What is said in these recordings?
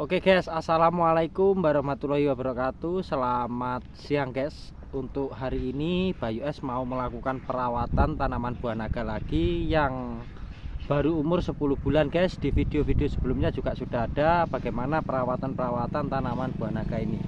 Oke guys, assalamualaikum warahmatullahi wabarakatuh. Selamat siang guys. Untuk hari ini Bayu S mau melakukan perawatan tanaman buah naga lagi yang baru umur 10 bulan guys. Di video-video sebelumnya juga sudah ada bagaimana perawatan-perawatan tanaman buah naga ini.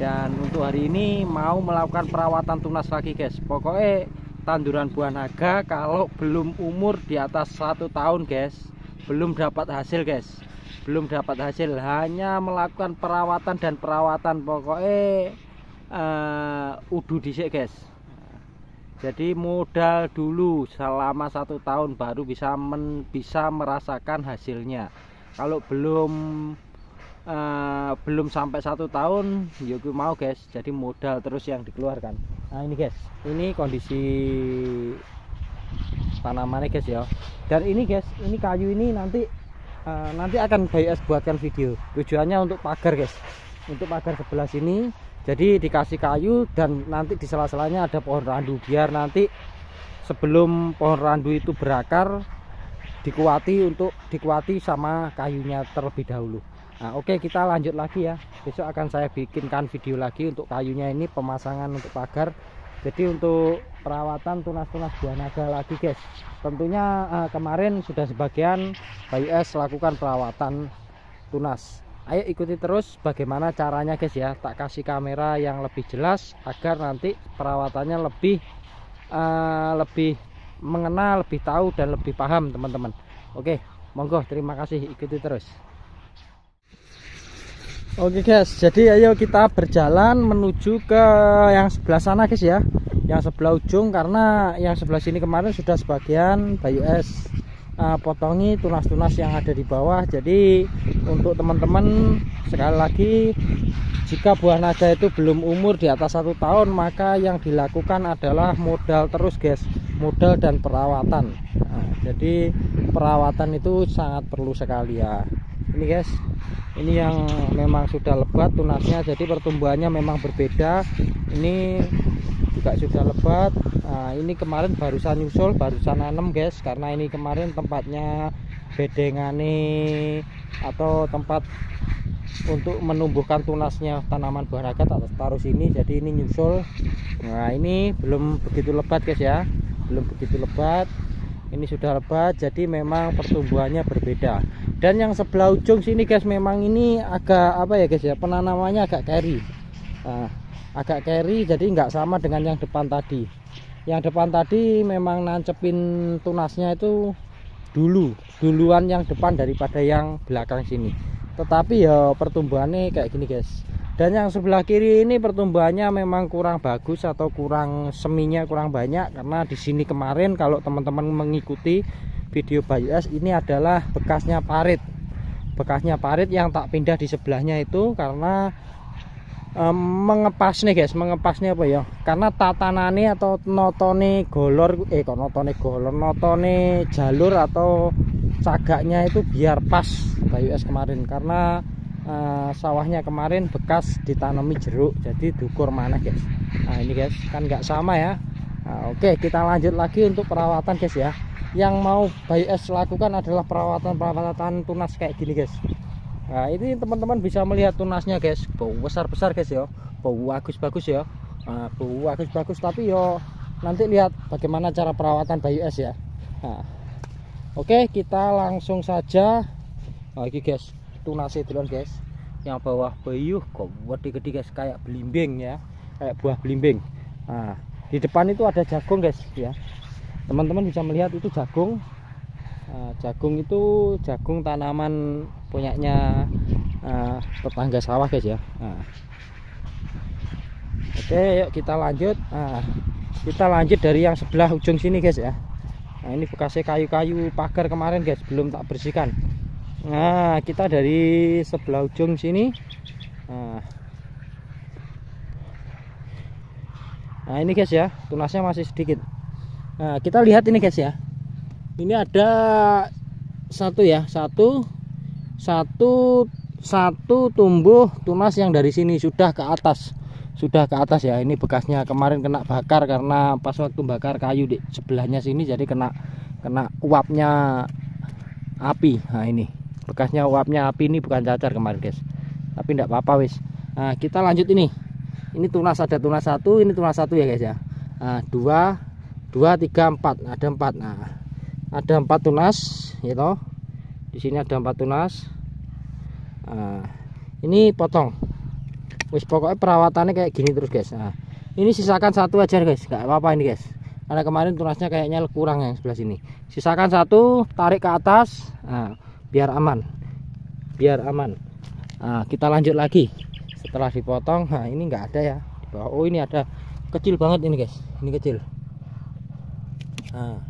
Dan untuk hari ini mau melakukan perawatan tunas lagi guys. Pokoknya tanduran buah naga kalau belum umur di atas satu tahun guys, belum dapat hasil guys belum dapat hasil hanya melakukan perawatan dan perawatan pokoknya uh, udu dhisik guys jadi modal dulu selama satu tahun baru bisa men, bisa merasakan hasilnya kalau belum uh, belum sampai satu tahun yuki ya mau guys jadi modal terus yang dikeluarkan nah ini guys ini kondisi tanamannya guys ya dan ini guys ini kayu ini nanti Eh, nanti akan Bayi buatkan video tujuannya untuk pagar guys untuk pagar sebelah sini jadi dikasih kayu dan nanti di sela-selanya ada pohon randu biar nanti sebelum pohon randu itu berakar dikuati untuk dikuati sama kayunya terlebih dahulu nah oke okay, kita lanjut lagi ya besok akan saya bikinkan video lagi untuk kayunya ini pemasangan untuk pagar jadi untuk perawatan tunas-tunas buah naga lagi guys tentunya uh, kemarin sudah sebagian Bayu S lakukan perawatan tunas ayo ikuti terus bagaimana caranya guys ya tak kasih kamera yang lebih jelas agar nanti perawatannya lebih uh, lebih mengenal lebih tahu dan lebih paham teman-teman oke monggo terima kasih ikuti terus Oke guys, jadi ayo kita berjalan menuju ke yang sebelah sana guys ya. Yang sebelah ujung karena yang sebelah sini kemarin sudah sebagian bayu es uh, potongi tunas-tunas yang ada di bawah. Jadi untuk teman-teman sekali lagi jika buah naga itu belum umur di atas satu tahun maka yang dilakukan adalah modal terus guys, modal dan perawatan. Nah, jadi perawatan itu sangat perlu sekali ya. Ini guys, ini yang memang sudah lebat tunasnya jadi pertumbuhannya memang berbeda ini juga sudah lebat nah, ini kemarin barusan nyusul barusan nanem guys karena ini kemarin tempatnya bedengane atau tempat untuk menumbuhkan tunasnya tanaman buah naga tak taruh sini jadi ini nyusul nah ini belum begitu lebat guys ya belum begitu lebat ini sudah lebat jadi memang pertumbuhannya berbeda dan yang sebelah ujung sini guys memang ini agak apa ya guys ya penanamannya agak carry nah, agak carry jadi nggak sama dengan yang depan tadi yang depan tadi memang nancepin tunasnya itu dulu duluan yang depan daripada yang belakang sini tetapi ya pertumbuhannya kayak gini guys dan yang sebelah kiri ini pertumbuhannya memang kurang bagus atau kurang seminya kurang banyak karena di sini kemarin kalau teman-teman mengikuti video Pak US ini adalah bekasnya parit bekasnya parit yang tak pindah di sebelahnya itu karena um, mengepas nih guys mengepasnya apa ya karena tatanane atau notone golor eh kok notone golor notone jalur atau cagaknya itu biar pas Pak US kemarin karena uh, sawahnya kemarin bekas ditanami jeruk jadi dukur mana guys nah ini guys kan nggak sama ya nah, oke kita lanjut lagi untuk perawatan guys ya yang mau bayi es lakukan adalah perawatan-perawatan tunas kayak gini guys nah ini teman-teman bisa melihat tunasnya guys bau besar-besar guys ya bau bagus-bagus ya nah, bau bagus-bagus tapi yo nanti lihat bagaimana cara perawatan bayi es ya nah, oke kita langsung saja nah, guys. Tunas itu duluan guys yang bawah kok gede gede guys kayak belimbing ya kayak buah belimbing nah di depan itu ada jagung guys ya teman-teman bisa melihat itu jagung uh, jagung itu jagung tanaman punyanya uh, tetangga sawah guys ya uh. oke yuk kita lanjut uh, kita lanjut dari yang sebelah ujung sini guys ya nah ini bekasnya kayu-kayu pagar kemarin guys belum tak bersihkan nah kita dari sebelah ujung sini nah, nah ini guys ya tunasnya masih sedikit Nah, kita lihat ini guys ya. Ini ada satu ya, satu satu satu tumbuh tunas yang dari sini sudah ke atas. Sudah ke atas ya. Ini bekasnya kemarin kena bakar karena pas waktu bakar kayu di sebelahnya sini jadi kena kena uapnya api. Nah, ini bekasnya uapnya api ini bukan cacar kemarin guys. Tapi tidak apa-apa wis. Nah, kita lanjut ini. Ini tunas ada tunas satu, ini tunas satu ya guys ya. Nah, dua, dua tiga empat nah, ada empat nah ada empat tunas ya you di sini ada empat tunas nah, ini potong wis pokoknya perawatannya kayak gini terus guys nah, ini sisakan satu aja guys nggak apa-apa ini guys karena kemarin tunasnya kayaknya kurang yang sebelah sini sisakan satu tarik ke atas nah, biar aman biar aman nah, kita lanjut lagi setelah dipotong nah ini nggak ada ya oh ini ada kecil banget ini guys ini kecil nah,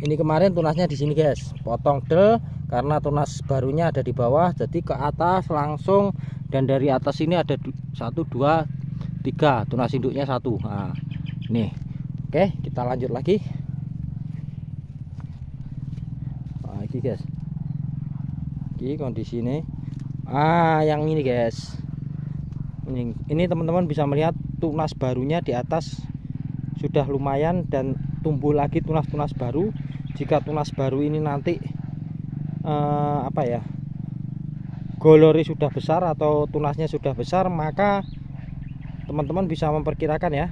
ini kemarin tunasnya di sini guys potong del karena tunas barunya ada di bawah jadi ke atas langsung dan dari atas ini ada satu dua tiga tunas induknya satu nah, nih oke kita lanjut lagi lagi guys ini kondisi ini ah yang ini guys ini teman-teman bisa melihat tunas barunya di atas sudah lumayan dan tumbuh lagi tunas-tunas baru jika tunas baru ini nanti eh, apa ya golori sudah besar atau tunasnya sudah besar maka teman-teman bisa memperkirakan ya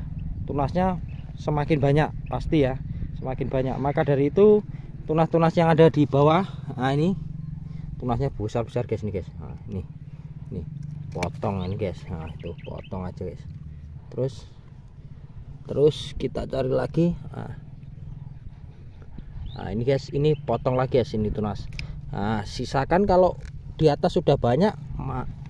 tunasnya semakin banyak pasti ya semakin banyak maka dari itu tunas-tunas yang ada di bawah nah ini tunasnya besar-besar guys nih guys nah, ini nih potong ini guys nah itu potong aja guys terus terus kita cari lagi nah, nah ini guys ini potong lagi ya ini tunas nah sisakan kalau di atas sudah banyak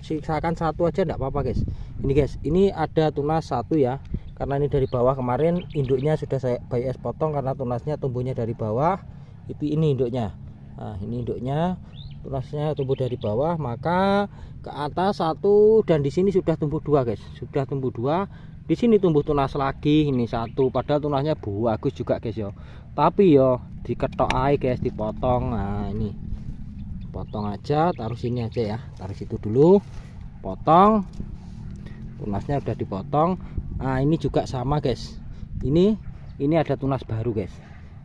sisakan satu aja enggak apa-apa guys ini guys ini ada tunas satu ya karena ini dari bawah kemarin induknya sudah saya bayi potong karena tunasnya tumbuhnya dari bawah itu ini induknya nah, ini induknya tunasnya tumbuh dari bawah maka ke atas satu dan di sini sudah tumbuh dua guys sudah tumbuh dua di sini tumbuh tunas lagi ini satu padahal tunasnya bagus juga guys yo tapi yo diketok air, guys dipotong nah ini potong aja taruh sini aja ya taruh situ dulu potong tunasnya udah dipotong nah ini juga sama guys ini ini ada tunas baru guys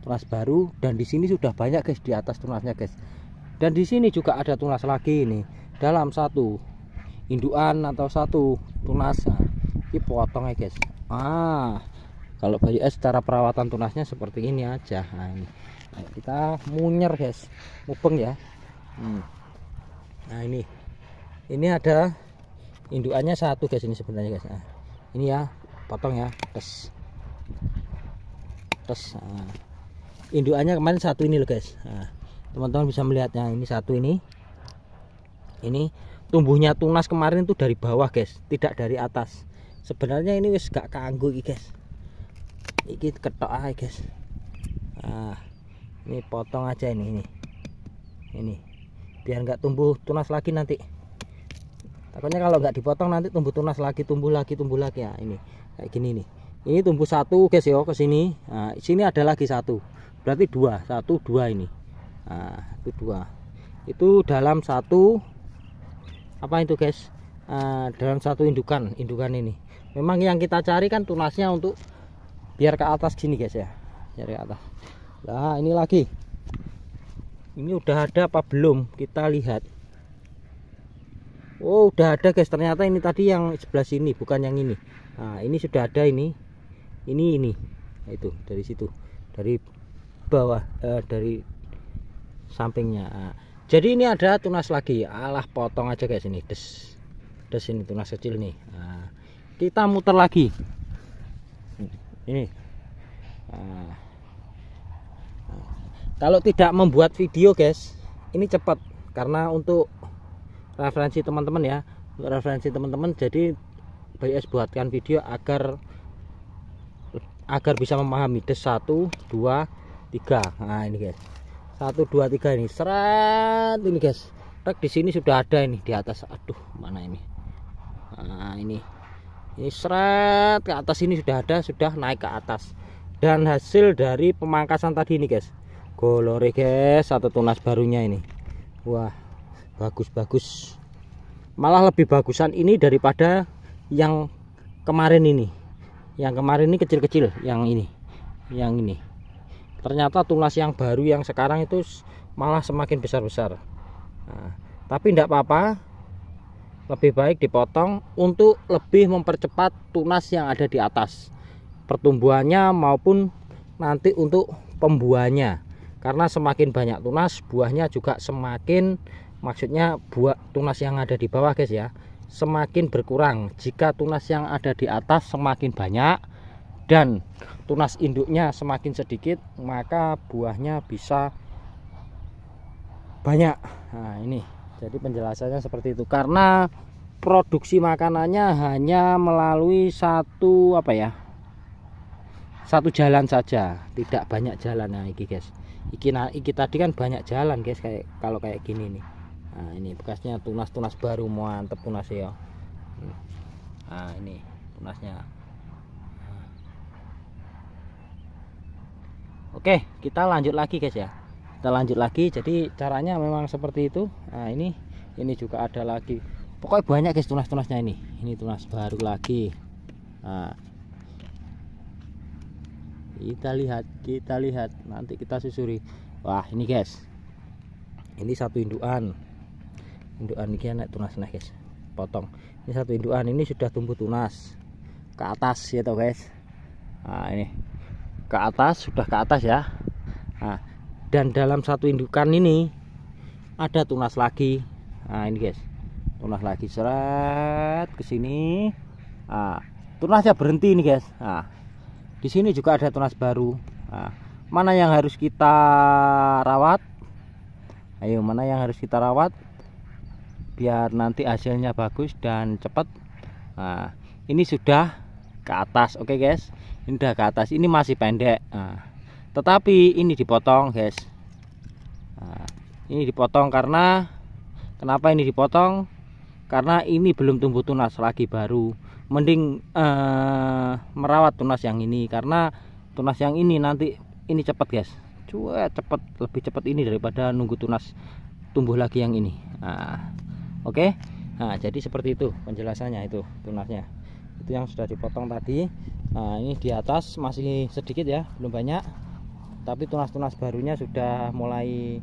tunas baru dan di sini sudah banyak guys di atas tunasnya guys dan di sini juga ada tunas lagi ini dalam satu induan atau satu tunas nah, Ipotong ya guys ah kalau bayi es cara perawatan tunasnya seperti ini aja nah, ini. Nah, kita munyer guys mubeng ya hmm. nah ini ini ada indukannya satu guys ini sebenarnya guys nah, ini ya potong ya tes tes nah. indukannya kemarin satu ini loh guys nah, teman-teman bisa melihatnya ini satu ini ini tumbuhnya tunas kemarin itu dari bawah guys tidak dari atas sebenarnya ini wis gak kanggu iki guys iki ketok aja guys ah ini potong aja ini ini ini biar nggak tumbuh tunas lagi nanti takutnya kalau nggak dipotong nanti tumbuh tunas lagi tumbuh lagi tumbuh lagi ya ini kayak gini nih ini tumbuh satu guys ya ke sini nah, sini ada lagi satu berarti dua satu dua ini nah, itu dua itu dalam satu apa itu guys uh, dalam satu indukan indukan ini memang yang kita cari kan tunasnya untuk biar ke atas gini guys ya cari atas nah ini lagi ini udah ada apa belum kita lihat Oh udah ada guys ternyata ini tadi yang sebelah sini bukan yang ini nah ini sudah ada ini ini ini nah, itu dari situ dari bawah eh, dari sampingnya nah, jadi ini ada tunas lagi alah potong aja guys ini des des ini tunas kecil nih nah, kita muter lagi ini nah. kalau tidak membuat video guys ini cepat karena untuk referensi teman-teman ya untuk referensi teman-teman jadi BS buatkan video agar agar bisa memahami des 1 2 3 nah ini guys 1 2 3 ini seret ini guys di sini sudah ada ini di atas aduh mana ini nah ini ini ya, seret ke atas ini sudah ada sudah naik ke atas dan hasil dari pemangkasan tadi ini guys golore guys satu tunas barunya ini wah bagus-bagus malah lebih bagusan ini daripada yang kemarin ini yang kemarin ini kecil-kecil yang ini yang ini ternyata tunas yang baru yang sekarang itu malah semakin besar-besar nah, tapi tidak apa-apa lebih baik dipotong untuk lebih mempercepat tunas yang ada di atas pertumbuhannya maupun nanti untuk pembuahannya karena semakin banyak tunas buahnya juga semakin maksudnya buah tunas yang ada di bawah guys ya semakin berkurang jika tunas yang ada di atas semakin banyak dan tunas induknya semakin sedikit maka buahnya bisa banyak nah ini jadi penjelasannya seperti itu karena produksi makanannya hanya melalui satu apa ya satu jalan saja tidak banyak jalan nah iki guys iki nah, iki tadi kan banyak jalan guys kayak kalau kayak gini nih nah ini bekasnya tunas-tunas baru mantep tunas ya nah ini tunasnya nah. oke kita lanjut lagi guys ya kita lanjut lagi jadi caranya memang seperti itu nah ini ini juga ada lagi pokoknya banyak guys tunas-tunasnya ini ini tunas baru lagi nah kita lihat kita lihat nanti kita susuri wah ini guys ini satu induan induan ini anak tunas nah guys potong ini satu induan ini sudah tumbuh tunas ke atas ya tau guys nah ini ke atas sudah ke atas ya nah dan dalam satu indukan ini ada tunas lagi nah ini guys tunas lagi seret ke sini nah, tunasnya berhenti ini guys nah, di sini juga ada tunas baru nah, mana yang harus kita rawat ayo mana yang harus kita rawat biar nanti hasilnya bagus dan cepat nah, ini sudah ke atas oke okay guys ini sudah ke atas ini masih pendek nah, tetapi ini dipotong guys nah, ini dipotong karena kenapa ini dipotong karena ini belum tumbuh tunas lagi baru mending eh, merawat tunas yang ini karena tunas yang ini nanti ini cepat guys cuek cepat lebih cepat ini daripada nunggu tunas tumbuh lagi yang ini nah, oke okay? nah jadi seperti itu penjelasannya itu tunasnya itu yang sudah dipotong tadi nah ini di atas masih sedikit ya belum banyak tapi tunas-tunas barunya sudah mulai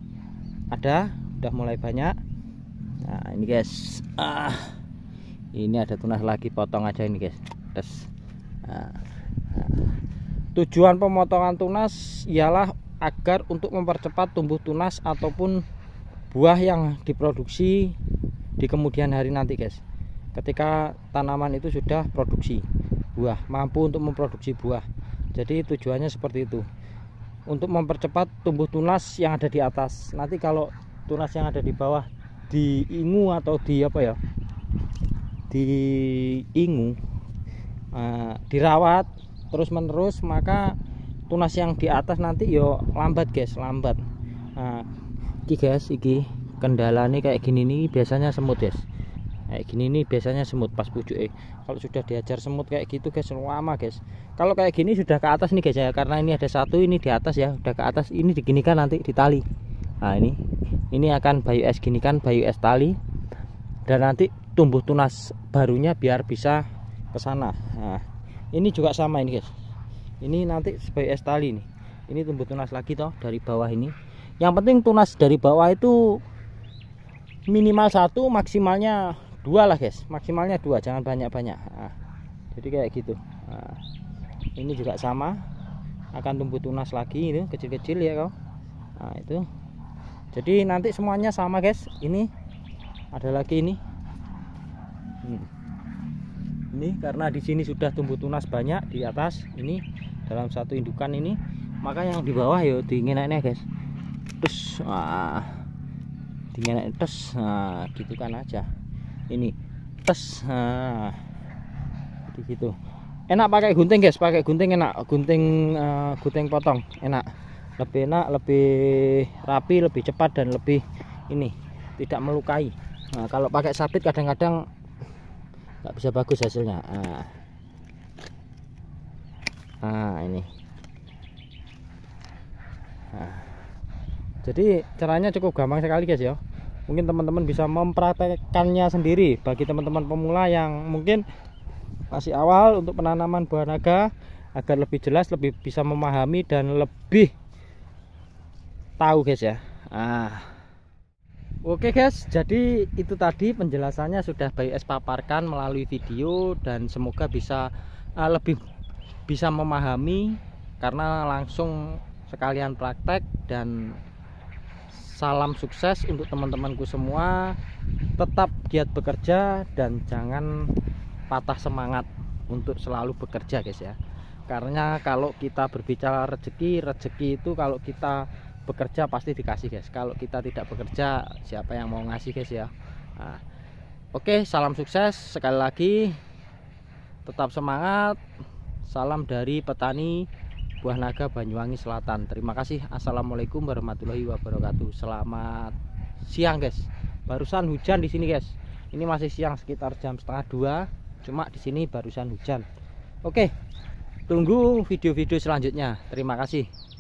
ada sudah mulai banyak nah ini guys ah ini ada tunas lagi potong aja ini guys nah, nah. tujuan pemotongan tunas ialah agar untuk mempercepat tumbuh tunas ataupun buah yang diproduksi di kemudian hari nanti guys ketika tanaman itu sudah produksi buah mampu untuk memproduksi buah jadi tujuannya seperti itu untuk mempercepat tumbuh tunas yang ada di atas nanti kalau tunas yang ada di bawah diingu atau di apa ya diingu eh, dirawat terus menerus maka tunas yang di atas nanti yo lambat guys lambat nah, iki guys iki kendala nih kayak gini nih biasanya semut guys kayak gini nih biasanya semut pas pucuk eh kalau sudah diajar semut kayak gitu guys lama guys kalau kayak gini sudah ke atas nih guys ya karena ini ada satu ini di atas ya udah ke atas ini diginikan nanti di tali nah ini ini akan bayu es gini kan bayu es tali dan nanti tumbuh tunas barunya biar bisa ke sana nah ini juga sama ini guys ini nanti bayu es tali nih ini tumbuh tunas lagi toh dari bawah ini yang penting tunas dari bawah itu minimal satu maksimalnya dua lah guys maksimalnya dua jangan banyak-banyak nah, jadi kayak gitu nah, ini juga sama akan tumbuh tunas lagi itu kecil-kecil ya kau nah itu jadi nanti semuanya sama guys ini ada lagi ini hmm. ini karena di sini sudah tumbuh tunas banyak di atas ini dalam satu indukan ini maka yang di bawah yuk dinginannya guys terus ah dinginannya terus nah, gitu kan aja ini tes nah, di enak pakai gunting guys pakai gunting enak gunting uh, gunting potong enak lebih enak lebih rapi lebih cepat dan lebih ini tidak melukai nah, kalau pakai sabit kadang-kadang nggak bisa bagus hasilnya nah, nah ini nah. jadi caranya cukup gampang sekali guys ya mungkin teman-teman bisa mempraktekannya sendiri bagi teman-teman pemula yang mungkin masih awal untuk penanaman buah naga agar lebih jelas lebih bisa memahami dan lebih tahu guys ya ah Oke guys, jadi itu tadi penjelasannya sudah Bayu S paparkan melalui video dan semoga bisa uh, lebih bisa memahami karena langsung sekalian praktek dan salam sukses untuk teman-temanku semua tetap giat bekerja dan jangan patah semangat untuk selalu bekerja guys ya karena kalau kita berbicara rezeki rezeki itu kalau kita bekerja pasti dikasih guys kalau kita tidak bekerja siapa yang mau ngasih guys ya nah, oke salam sukses sekali lagi tetap semangat salam dari petani Buah Naga Banyuwangi Selatan terima kasih Assalamualaikum warahmatullahi wabarakatuh selamat siang guys barusan hujan di sini guys ini masih siang sekitar jam setengah dua cuma di sini barusan hujan oke tunggu video-video selanjutnya terima kasih